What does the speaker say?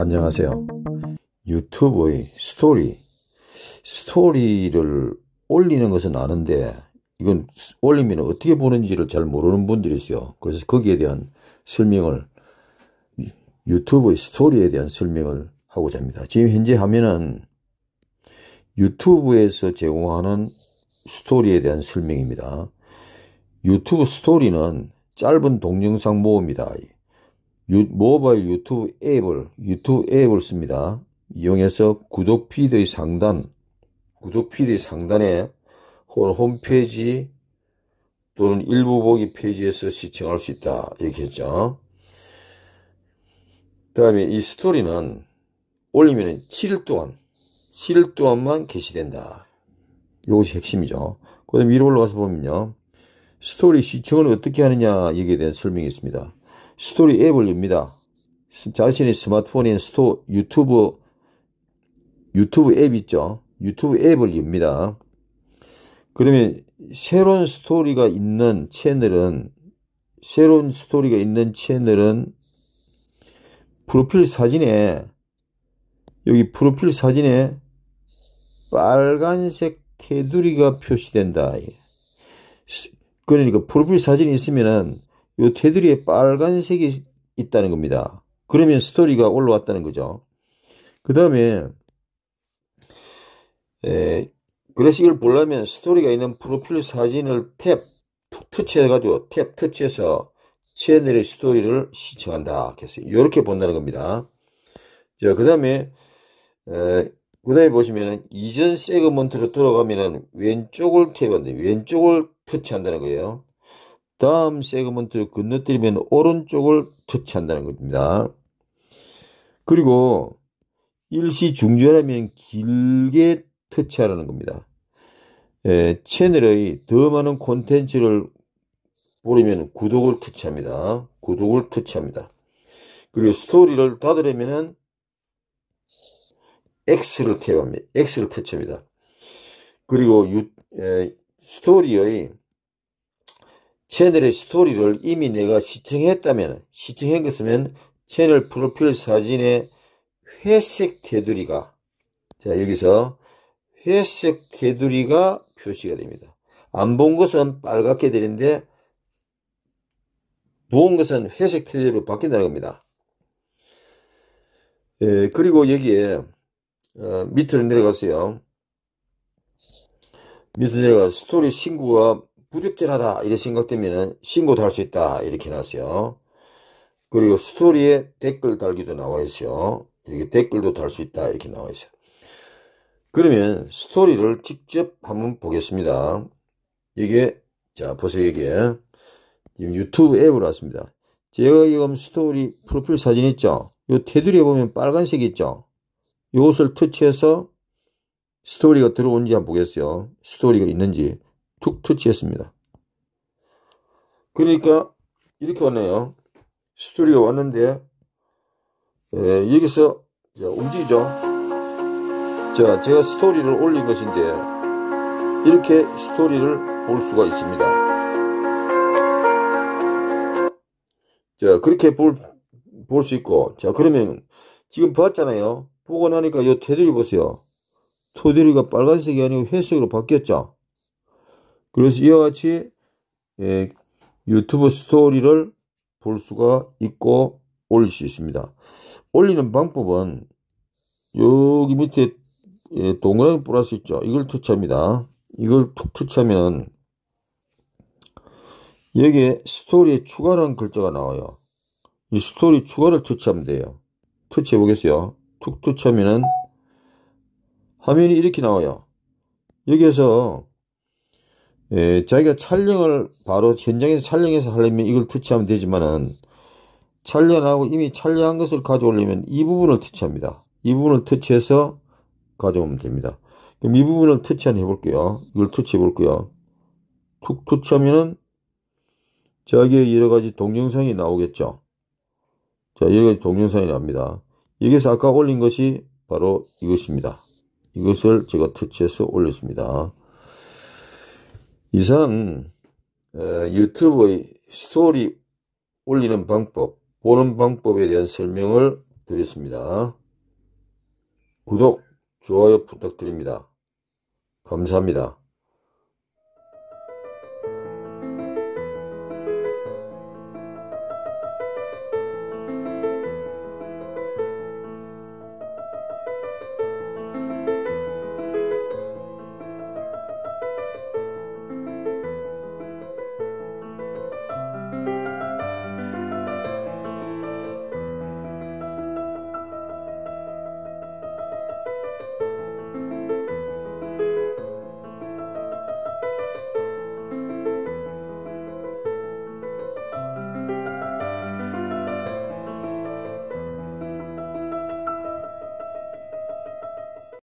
안녕하세요. 유튜브의 스토리, 스토리를 올리는 것은 아는데 이건 올리면 어떻게 보는지를 잘 모르는 분들이 있어요. 그래서 거기에 대한 설명을 유튜브의 스토리에 대한 설명을 하고자 합니다. 지금 현재 하면은 유튜브에서 제공하는 스토리에 대한 설명입니다. 유튜브 스토리는 짧은 동영상 모음이다. 유, 모바일 유튜브 앱을 유튜브 앱을 씁니다. 이용해서 구독 피드의 상단 구독 피드의 상단에 홈페이지 또는 일부 보기 페이지에서 시청할 수 있다 이렇게 했죠. 그 다음에 이 스토리는 올리면 7일 동안 7일 동안만 게시된다. 이것이 핵심이죠. 그 다음에 위로 올라가서 보면요. 스토리 시청을 어떻게 하느냐 얘기에 대한 설명이 있습니다. 스토리 앱을 엽니다. 자신의 스마트폰인 스토 유튜브 유튜브 앱 있죠. 유튜브 앱을 엽니다. 그러면 새로운 스토리가 있는 채널은 새로운 스토리가 있는 채널은 프로필 사진에 여기 프로필 사진에 빨간색 테두리가 표시된다. 그러니까 프로필 사진이 있으면은 요 테두리에 빨간색이 있다는 겁니다. 그러면 스토리가 올라왔다는 거죠. 그 다음에 그래서 이걸 보려면 스토리가 있는 프로필 사진을 탭 터치해가지고 탭 터치해서 채널의 스토리를 시청한다. 이렇게 본다는 겁니다. 자, 그 다음에 그 다음에 보시면은 이전 세그먼트로 돌아가면은 왼쪽을 탭한다. 왼쪽을 터치한다는 거예요. 다음 세그먼트를 건너뜨리면 오른쪽을 터치한다는 겁니다. 그리고 일시 중지하려면 길게 터치하라는 겁니다. 예, 채널의 더 많은 콘텐츠를 보려면 구독을 터치합니다. 구독을 터치합니다. 그리고 스토리를 닫으려면은 X를 태합니다 X를 터치합니다. 그리고 유, 에, 예, 스토리의 채널의 스토리를 이미 내가 시청했다면, 시청했으면 채널 프로필 사진에 회색 테두리가, 자, 여기서 회색 테두리가 표시가 됩니다. 안 본 것은 빨갛게 되는데, 본 것은 회색 테두리로 바뀐다는 겁니다. 예, 그리고 여기에, 어, 밑으로 내려가세요. 밑으로 내려가 스토리 신고가 부적절하다 이렇게 생각되면 신고도 할 수 있다 이렇게 나왔어요 그리고 스토리에 댓글 달기도 나와 있어요 이렇게 댓글도 달 수 있다 이렇게 나와 있어요 그러면 스토리를 직접 한번 보겠습니다 이게 자 보세요 이게 지금 유튜브 앱으로 왔습니다 제가 지금 스토리 프로필 사진 있죠 요 테두리에 보면 빨간색 있죠 요것을 터치해서 스토리가 들어온지 한번 보겠어요 스토리가 있는지 툭 터치했습니다. 그러니까 이렇게 왔네요. 스튜디오 왔는데 예, 여기서 움직이죠. 자, 제가 스토리를 올린 것인데 이렇게 스토리를 볼 수가 있습니다. 자, 그렇게 볼 볼 수 있고 자, 그러면 지금 봤잖아요. 보고 나니까 이 테두리 보세요. 테두리가 빨간색이 아니고 회색으로 바뀌었죠. 그래서 이와 같이 예, 유튜브 스토리를 볼 수가 있고 올릴 수 있습니다. 올리는 방법은 여기 밑에 예, 동그라미 뿌러수 있죠. 이걸 터치합니다. 이걸 툭 터치하면 여기에 스토리에 추가라는 글자가 나와요. 이 스토리 추가를 터치하면 돼요. 터치해 보겠어요. 툭 터치하면은 화면이 이렇게 나와요. 여기에서 에, 예, 자기가 촬영을 바로 현장에서 촬영해서 하려면 이걸 터치하면 되지만은 촬영하고 이미 촬영한 것을 가져오려면 이 부분을 터치합니다. 이 부분을 터치해서 가져오면 됩니다. 그럼 이 부분을 터치 한번 해볼게요. 이걸 터치해 볼게요. 툭 터치하면은 자기의 여러 가지 동영상이 나오겠죠. 자, 여러 가지 동영상이 나옵니다. 여기서 아까 올린 것이 바로 이것입니다. 이것을 제가 터치해서 올렸습니다. 이상 어, 유튜브의 스토리 올리는 방법, 보는 방법에 대한 설명을 드렸습니다. 구독, 좋아요 부탁드립니다. 감사합니다.